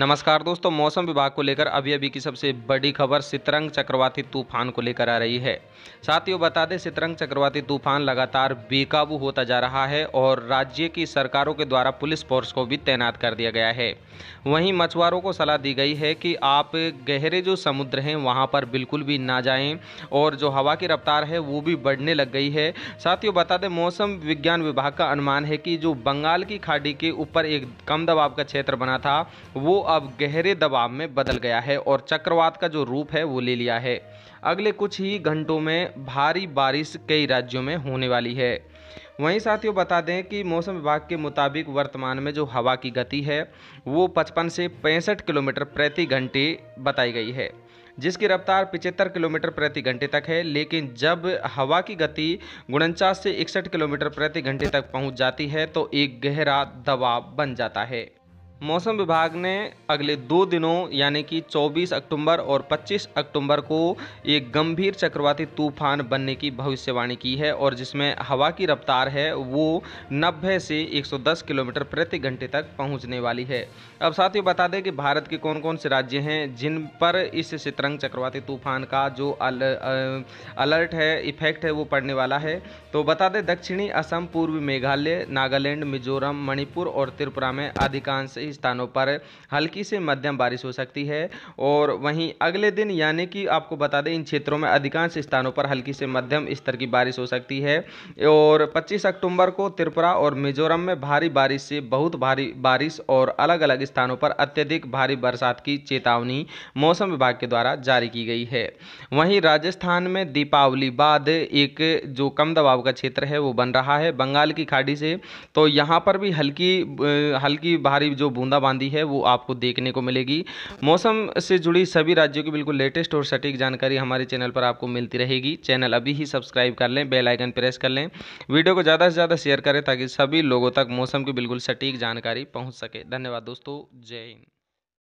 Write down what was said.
नमस्कार दोस्तों मौसम विभाग को लेकर अभी अभी की सबसे बड़ी खबर सितरंग चक्रवाती तूफान को लेकर आ रही है साथियों बता दें सितरंग चक्रवाती तूफान लगातार बेकाबू होता जा रहा है और राज्य की सरकारों के द्वारा पुलिस फोर्स को भी तैनात कर दिया गया है वहीं मछुआरों को सलाह दी गई है कि आप गहरे जो समुद्र हैं वहाँ पर बिल्कुल भी ना जाएँ और जो हवा की रफ्तार है वो भी बढ़ने लग गई है साथियों बता दें मौसम विज्ञान विभाग का अनुमान है कि जो बंगाल की खाड़ी के ऊपर एक कम दबाव का क्षेत्र बना था वो अब गहरे दबाव में बदल गया है और चक्रवात का जो रूप है वो ले लिया है अगले कुछ ही घंटों में भारी बारिश कई राज्यों में होने वाली है वहीं साथियों बता दें कि मौसम विभाग के मुताबिक वर्तमान में जो हवा की गति है वो 55 से पैंसठ किलोमीटर प्रति घंटे बताई गई है जिसकी रफ्तार पिचहत्तर किलोमीटर प्रति घंटे तक है लेकिन जब हवा की गति उनचास से इकसठ किलोमीटर प्रति घंटे तक पहुंच जाती है तो एक गहरा दबाव बन जाता है मौसम विभाग ने अगले दो दिनों यानी कि 24 अक्टूबर और 25 अक्टूबर को एक गंभीर चक्रवाती तूफान बनने की भविष्यवाणी की है और जिसमें हवा की रफ्तार है वो 90 से 110 किलोमीटर प्रति घंटे तक पहुंचने वाली है अब साथियों बता दें कि भारत के कौन कौन से राज्य हैं जिन पर इस शतरंग चक्रवाती तूफान का जो अल, अल, अलर्ट है इफेक्ट है वो पड़ने वाला है तो बता दें दक्षिणी असम पूर्वी मेघालय नागालैंड मिजोरम मणिपुर और त्रिपुरा में अधिकांश स्थानों पर हल्की से मध्यम बारिश हो सकती है और वहीं अगले दिन यानी कि आपको बता दें इन क्षेत्रों में अधिकांश स्थानों पर हल्की से मध्यम स्तर की बारिश हो सकती है और 25 अक्टूबर को त्रिपुरा और मिजोरम में भारी बारिश से बहुत भारी बारिश और अलग अलग स्थानों पर अत्यधिक भारी बरसात की चेतावनी मौसम विभाग के द्वारा जारी की गई है वहीं राजस्थान में दीपावली बाद एक जो कम दबाव का क्षेत्र है वो बन रहा है बंगाल की खाड़ी से तो यहाँ पर भी हल्की हल्की भारी जो बूंदाबांदी है वो आपको देखने को मिलेगी मौसम से जुड़ी सभी राज्यों की बिल्कुल लेटेस्ट और सटीक जानकारी हमारे चैनल पर आपको मिलती रहेगी चैनल अभी ही सब्सक्राइब कर लें बेल आइकन प्रेस कर लें वीडियो को ज़्यादा से ज़्यादा शेयर करें ताकि सभी लोगों तक मौसम की बिल्कुल सटीक जानकारी पहुँच सके धन्यवाद दोस्तों जय हिंद